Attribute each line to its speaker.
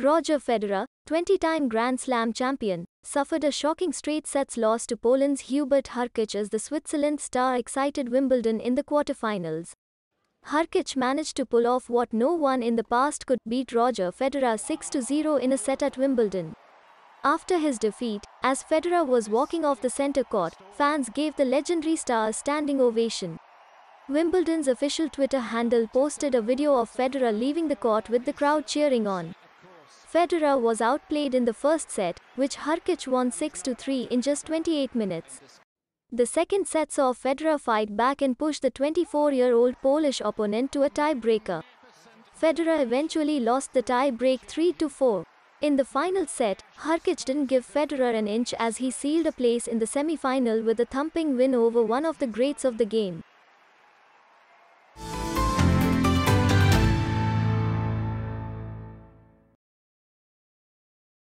Speaker 1: Roger Federer, 20-time Grand Slam champion, suffered a shocking straight sets loss to Poland's Hubert Hurkacz as the Switzerland star excited Wimbledon in the quarterfinals. Hurkacz managed to pull off what no one in the past could beat Roger Federer 6-0 in a set at Wimbledon. After his defeat, as Federer was walking off the center court, fans gave the legendary star a standing ovation. Wimbledon's official Twitter handle posted a video of Federer leaving the court with the crowd cheering on. Federer was outplayed in the first set, which Harkic won 6-3 in just 28 minutes. The second set saw Federer fight back and push the 24-year-old Polish opponent to a tiebreaker. Federer eventually lost the tiebreak 3-4. In the final set, Harkic didn't give Federer an inch as he sealed a place in the semifinal with a thumping win over one of the greats of the game.